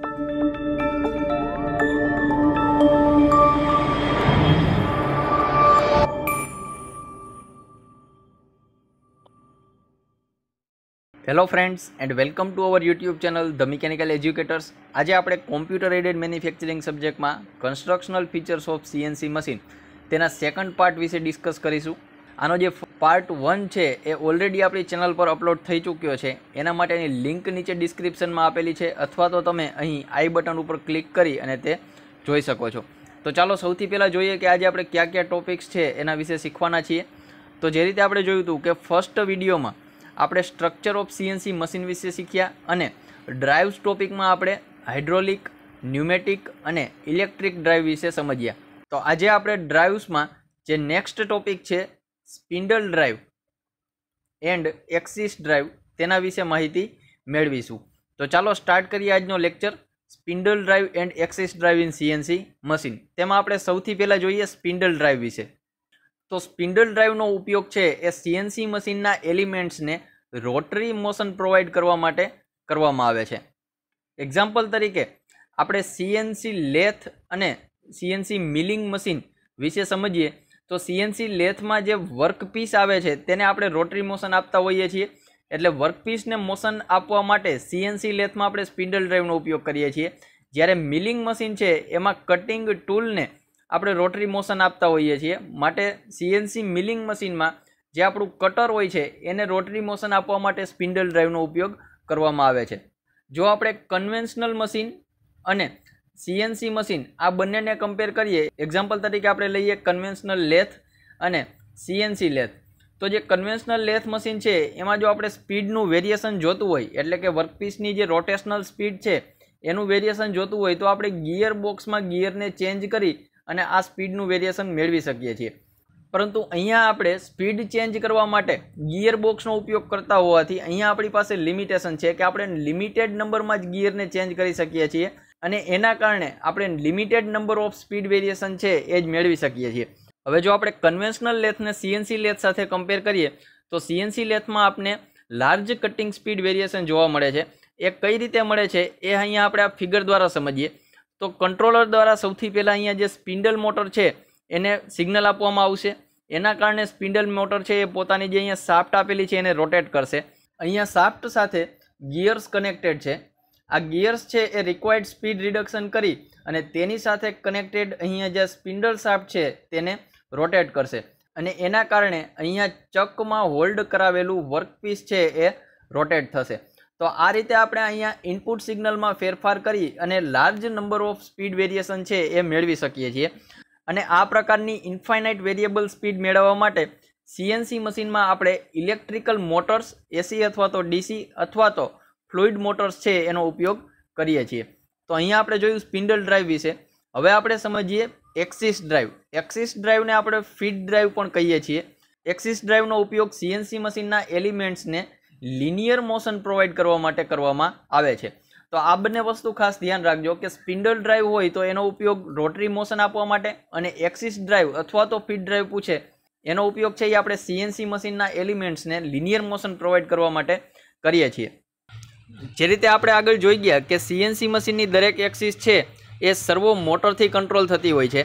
hello friends and welcome to our YouTube channel the mechanical educators આજે આપણે computer aided manufacturing સબ્જેક્ટમાં constructional features of CNC machine તેના second part વિશે discuss કરીશું આનો જે પાર્ટ વન છે એ ઓલરેડી આપણી ચેનલ પર અપલોડ થઈ ચૂક્યો છે એના માટેની લિંક નીચે ડિસ્ક્રિપ્શનમાં આપેલી છે અથવા તો તમે અહીં આઈ બટન ઉપર ક્લિક કરી અને તે જોઈ શકો છો તો ચાલો સૌથી પહેલાં જોઈએ કે આજે આપણે કયા કયા ટોપિક્સ છે એના વિશે શીખવાના છીએ તો જે રીતે આપણે જોયું હતું કે ફર્સ્ટ વિડીયોમાં આપણે સ્ટ્રક્ચર ઓફ સીએનસી મશીન વિશે શીખ્યા અને ડ્રાઇવ્સ ટોપિકમાં આપણે હાઇડ્રોલિક ન્યુમેટિક અને ઇલેક્ટ્રિક ડ્રાઇવ વિશે સમજ્યા તો આજે આપણે ડ્રાઇવ્સમાં જે નેક્સ્ટ ટોપિક છે spindle drive and axis drive તેના વિશે માહિતી મેળવીશું તો ચાલો સ્ટાર્ટ કરીએ આજનો lecture spindle drive and axis drive in CNC machine તેમાં આપણે સૌથી પહેલાં જોઈએ સ્પિન્ડલ ડ્રાઈવ વિશે તો સ્પિન્ડલ ડ્રાઈવનો ઉપયોગ છે એ સીએનસી મશીનના એલિમેન્ટ્સને રોટરી મોશન પ્રોવાઈડ કરવા માટે કરવામાં આવે છે એક્ઝામ્પલ તરીકે આપણે સીએનસી લેથ અને સીએનસી મિલિંગ મશીન વિશે સમજીએ તો સીએનસી લેથમાં જે વર્કપીસ આવે છે તેને આપણે રોટરી મોશન આપતા હોઈએ છીએ એટલે વર્કપીસને મોશન આપવા માટે સીએનસી લેથમાં આપણે સ્પિન્ડલ ડ્રાઈવનો ઉપયોગ કરીએ છીએ જ્યારે મિલિંગ મશીન છે એમાં કટિંગ ટૂલને આપણે રોટરી મોશન આપતા હોઈએ છીએ માટે સીએનસી મિલિંગ મશીનમાં જે આપણું કટર હોય છે એને રોટરી મોશન આપવા માટે સ્પિન્ડલ ડ્રાઈવનો ઉપયોગ કરવામાં આવે છે જો આપણે કન્વેન્શનલ મશીન અને સીએનસી મશીન આ બંનેને કમ્પેર કરીએ એક્ઝામ્પલ તરીકે આપણે લઈએ કન્વેન્શનલ લેથ અને સીએનસી લેથ તો જે કન્વેન્શનલ લેથ મશીન છે એમાં જો આપણે સ્પીડનું વેરિએશન જોતું હોય એટલે કે વર્કપીસની જે રોટેશનલ સ્પીડ છે એનું વેરિએશન જોતું હોય તો આપણે ગિયર બોક્સમાં ગિયરને ચેન્જ કરી અને આ સ્પીડનું વેરિએશન મેળવી શકીએ છીએ પરંતુ અહીંયા આપણે સ્પીડ ચેન્જ કરવા માટે ગિયર બોક્સનો ઉપયોગ કરતા હોવાથી અહીંયા આપણી પાસે લિમિટેશન છે કે આપણે લિમિટેડ નંબરમાં જ ગિયરને ચેન્જ કરી શકીએ છીએ અને એના કારણે આપણે limited number of speed variation છે એ જ મેળવી શકીએ છીએ હવે જો આપણે કન્વેન્શનલ લેથને સીએનસી લેથ સાથે કમ્પેર કરીએ તો સીએનસી લેથમાં આપને લાર્જ કટિંગ સ્પીડ વેરિએશન જોવા મળે છે એ કઈ રીતે મળે છે એ અહીંયા આપણે આ ફિગર દ્વારા સમજીએ તો કંટ્રોલર દ્વારા સૌથી પહેલાં અહીંયા જે સ્પિન્ડલ મોટર છે એને સિગ્નલ આપવામાં આવશે એના કારણે સ્પિન્ડલ મોટર છે એ પોતાની જે અહીંયા સાફ્ટ આપેલી છે એને રોટેટ કરશે અહીંયા સાફ્ટ સાથે ગિયર્સ કનેક્ટેડ છે આ ગિયર્સ છે એ રિક્વાયર્ડ સ્પીડ રિડક્શન કરી અને તેની સાથે કનેક્ટેડ અહીંયા જે સ્પિન્ડલ શાફ્ટ છે તેને રોટેટ કરશે અને એના કારણે અહીંયા ચકમાં હોલ્ડ કરાવેલું વર્કપીસ છે એ રોટેટ થશે તો આ રીતે આપણે અહીંયા ઇનપુટ સિગ્નલમાં ફેરફાર કરી અને large number of speed variation છે એ મેળવી શકીએ છીએ અને આ પ્રકારની ઇન્ફાઇનાઇટ વેરિયેબલ સ્પીડ મેળવવા માટે સીએનસી મશીનમાં આપણે ઇલેક્ટ્રિકલ મોટર્સ એસી અથવા તો ડીસી અથવા તો ફ્લુઇડ મોટર્સ છે એનો ઉપયોગ કરીએ છીએ તો અહીંયા આપણે જોયું સ્પિન્ડલ ડ્રાઈવ વિશે હવે આપણે સમજીએ એક્સિસ ડ્રાઈવ એક્સિસ ડ્રાઈવને આપણે ફીડ ડ્રાઈવ પણ કહીએ છીએ એક્સિસ ડ્રાઈવનો ઉપયોગ સીએનસી મશીનના એલિમેન્ટ્સને લિનિયર મોશન પ્રોવાઈડ કરવા માટે કરવામાં આવે છે તો આ બંને વસ્તુ ખાસ ધ્યાન રાખજો કે સ્પિન્ડલ ડ્રાઈવ હોય તો એનો ઉપયોગ રોટરી મોશન આપવા માટે અને એક્સિસ ડ્રાઈવ અથવા તો ફીડ ડ્રાઈવ પૂછે એનો ઉપયોગ છે એ આપણે સીએનસી મશીનના એલિમેન્ટ્સને લિનિયર મોશન પ્રોવાઈડ કરવા માટે કરીએ છીએ જે રીતે આપણે આગળ જોઈ ગયા કે સીએનસી મશીનની દરેક એક્સિસ છે એ સર્વો મોટરથી કંટ્રોલ થતી હોય છે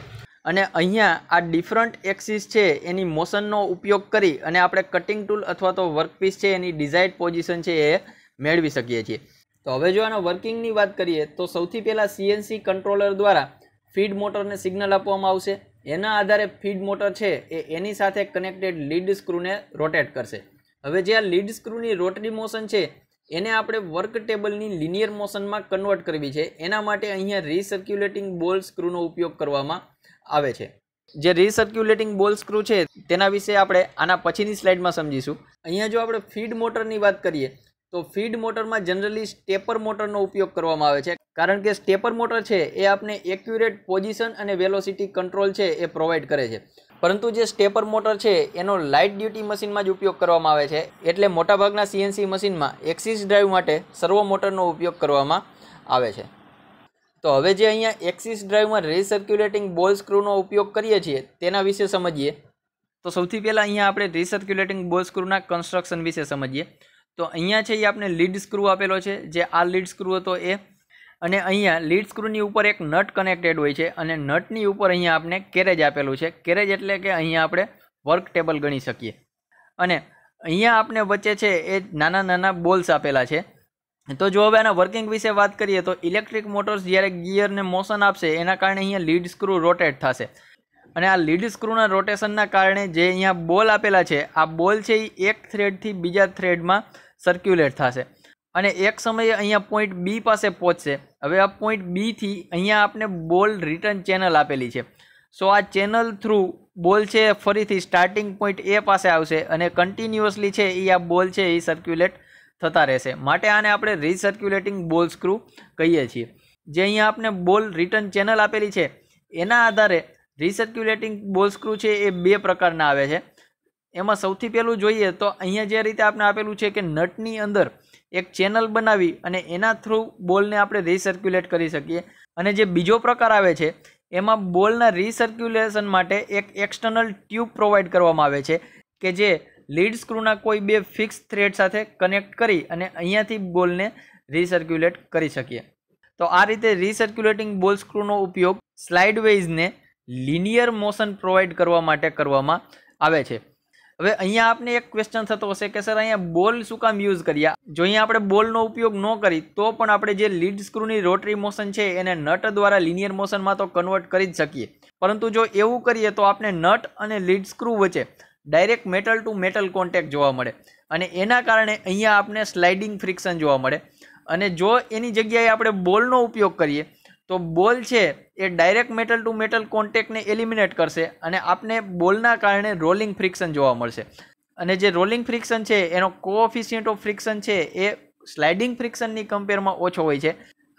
અને અહીંયા આ ડિફરન્ટ એક્સિસ છે એની મોશનનો ઉપયોગ કરી અને આપણે કટિંગ ટૂલ અથવા તો વર્કપીસ છે એની ડિઝાઇડ પોઝિશન છે એ મેળવી શકીએ છીએ તો હવે જો આના વર્કિંગની વાત કરીએ તો સૌથી પહેલાં સીએનસી કંટ્રોલર દ્વારા ફીડ મોટરને સિગ્નલ આપવામાં આવશે એના આધારે ફીડ મોટર છે એ એની સાથે કનેક્ટેડ લીડ સ્ક્રૂને રોટેટ કરશે હવે જે આ લીડ સ્ક્રૂની રોટરી મોશન છે એને આપણે વર્ક ટેબલની લિનિયર મોશનમાં કન્વર્ટ કરવી છે એના માટે અહીંયા રિસર્ક્યુલેટિંગ બોલ સ્ક્રૂનો ઉપયોગ કરવામાં આવે છે જે રિસર્ક્યુલેટિંગ બોલ સ્ક્રૂ છે તેના વિશે આપણે આના પછીની સ્લાઇડમાં સમજીશું અહીંયા જો આપણે ફીડ મોટરની વાત કરીએ તો ફીડ મોટરમાં જનરલી સ્ટેપર મોટરનો ઉપયોગ કરવામાં આવે છે કારણ કે સ્ટેપર મોટર છે એ આપણે એક્યુરેટ પોઝિશન અને વેલોસિટી કંટ્રોલ છે એ પ્રોવાઈડ કરે છે પરંતુ જે સ્ટેપર મોટર છે એનો લાઇટ ડ્યુટી મશીનમાં જ ઉપયોગ કરવામાં આવે છે એટલે મોટાભાગના સીએનસી મશીનમાં એક્સિસ ડ્રાઈવ માટે સર્વો મોટરનો ઉપયોગ કરવામાં આવે છે તો હવે જે અહીંયા એક્સિસ ડ્રાઈવમાં રિસર્ક્યુલેટિંગ બોલ સ્ક્રૂનો ઉપયોગ કરીએ છીએ તેના વિશે સમજીએ તો સૌથી પહેલાં અહીંયા આપણે રિસર્ક્યુલેટિંગ બોલ સ્ક્રૂના કન્સ્ટ્રક્શન વિશે સમજીએ તો અહીંયા છે એ આપણે લીડ સ્ક્રૂ આપેલો છે જે આ લીડ સ્ક્રૂ હતો એ અને અહીંયા લીડ સ્ક્રૂની ઉપર એક નટ કનેક્ટેડ હોય છે અને નટની ઉપર અહીંયા આપણે કેરેજ આપેલું છે કેરેજ એટલે કે અહીંયા આપણે વર્ક ટેબલ ગણી શકીએ અને અહીંયા આપણે વચ્ચે છે એ નાના નાના બોલ્સ આપેલા છે તો જો હવે આના વર્કિંગ વિશે વાત કરીએ તો ઇલેક્ટ્રિક મોટર્સ જ્યારે ગિયરને મોશન આપશે એના કારણે અહીંયા લીડ સ્ક્રૂ રોટેટ થશે અને આ લીડ સ્ક્રૂના રોટેશનના કારણે જે અહીંયા બોલ આપેલા છે આ બોલ છે એ એક થ્રેડથી બીજા થ્રેડમાં સર્ક્યુલેટ થશે અને એક સમયે અહીંયા પોઈન્ટ બી પાસે પહોંચશે હવે આ પોઈન્ટ બીથી અહીંયા આપણે બોલ રિટર્ન ચેનલ આપેલી છે સો આ ચેનલ થ્રુ બોલ છે ફરીથી સ્ટાર્ટિંગ પોઈન્ટ એ પાસે આવશે અને કન્ટિન્યુઅસલી છે એ આ બોલ છે એ સર્ક્યુલેટ થતા રહેશે માટે આને આપણે રિસર્ક્યુલેટિંગ બોલ સ્ક્રૂ કહીએ છીએ જે અહીંયા આપણે બોલ રિટર્ન ચેનલ આપેલી છે એના આધારે રિસર્ક્યુલેટિંગ બોલ સ્ક્રૂ છે એ બે પ્રકારના આવે છે એમાં સૌથી પહેલું જોઈએ તો અહીંયા જે રીતે આપણે આપેલું છે કે નટની અંદર એક ચેનલ બનાવી અને એના થ્રુ બોલને આપણે રિસર્ક્યુલેટ કરી શકીએ અને જે બીજો પ્રકાર આવે છે એમાં બોલના રિસર્ક્યુલેશન માટે એક એક્સટર્નલ ટ્યુબ પ્રોવાઈડ કરવામાં આવે છે કે જે લીડ સ્ક્રૂના કોઈ બે ફિક્સ થ્રેડ સાથે કનેક્ટ કરી અને અહીંયાથી બોલને રિસર્ક્યુલેટ કરી શકીએ તો આ રીતે રિસર્ક્યુલેટિંગ બોલ સ્ક્રૂનો ઉપયોગ સ્લાઇડ વેઝને લિનિયર મોશન પ્રોવાઈડ કરવા માટે કરવામાં આવે છે હવે અહીંયા આપને એક ક્વેશ્ચન થતો હશે કે સર અહીંયા બોલ શું કામ યુઝ કર્યા જો અહીંયા આપણે બોલનો ઉપયોગ ન કરી તો પણ આપણે જે લીડ સ્ક્રૂની રોટરી મોશન છે એને નટ દ્વારા લિનિયર મોશનમાં તો કન્વર્ટ કરી જ શકીએ પરંતુ જો એવું કરીએ તો આપણે નટ અને લીડ સ્ક્રૂ વચ્ચે direct metal to metal contact જોવા મળે અને એના કારણે અહીંયા આપણે સ્લાઇડિંગ ફ્રિક્શન જોવા મળે અને જો એની જગ્યાએ આપણે બોલનો ઉપયોગ કરીએ તો બોલ છે એ ડાયરેક્ટ મેટલ ટુ મેટલ કોન્ટેક્ટને એલિમિનેટ કરશે અને આપને બોલના કારણે રોલિંગ ફ્રિક્શન જોવા મળશે અને જે રોલિંગ ફ્રિક્શન છે એનો કોઓફિશિયન્ટ ઓફ ફ્રિક્શન છે એ સ્લાઇડિંગ ફ્રિક્શનની કમ્પેરમાં ઓછો હોય છે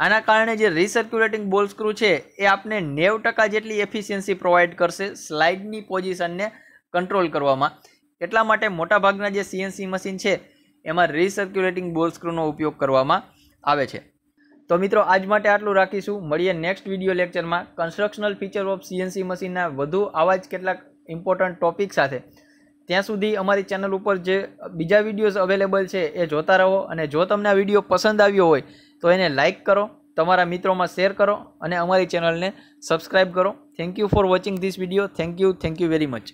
આના કારણે જે રિસર્ક્યુલેટિંગ બોલ સ્ક્રૂ છે એ આપને નેવ ટકા જેટલી એફિશિયન્સી પ્રોવાઈડ કરશે સ્લાઇડની પોઝિશનને કંટ્રોલ કરવામાં એટલા માટે મોટાભાગના જે સીએનસી મશીન છે એમાં રિસર્ક્યુલેટિંગ બોલ સ્ક્રૂનો ઉપયોગ કરવામાં આવે છે તો મિત્રો આજ માટે આટલું રાખીશું મળીએ નેક્સ્ટ વિડીયો લેક્ચરમાં કન્સ્ટ્રક્શનલ ફીચર ઓફ સીએનસી મશીનના વધુ આવા જ કેટલાક ઇમ્પોર્ટન્ટ ટોપિક સાથે ત્યાં સુધી અમારી ચેનલ ઉપર જે બીજા વિડીયોઝ અવેલેબલ છે એ જોતા રહો અને જો તમને આ વિડીયો પસંદ આવ્યો હોય તો એને લાઇક કરો તમારા મિત્રોમાં શેર કરો અને અમારી ચેનલને સબસ્ક્રાઇબ કરો thank you for watching this video thank you thank you very much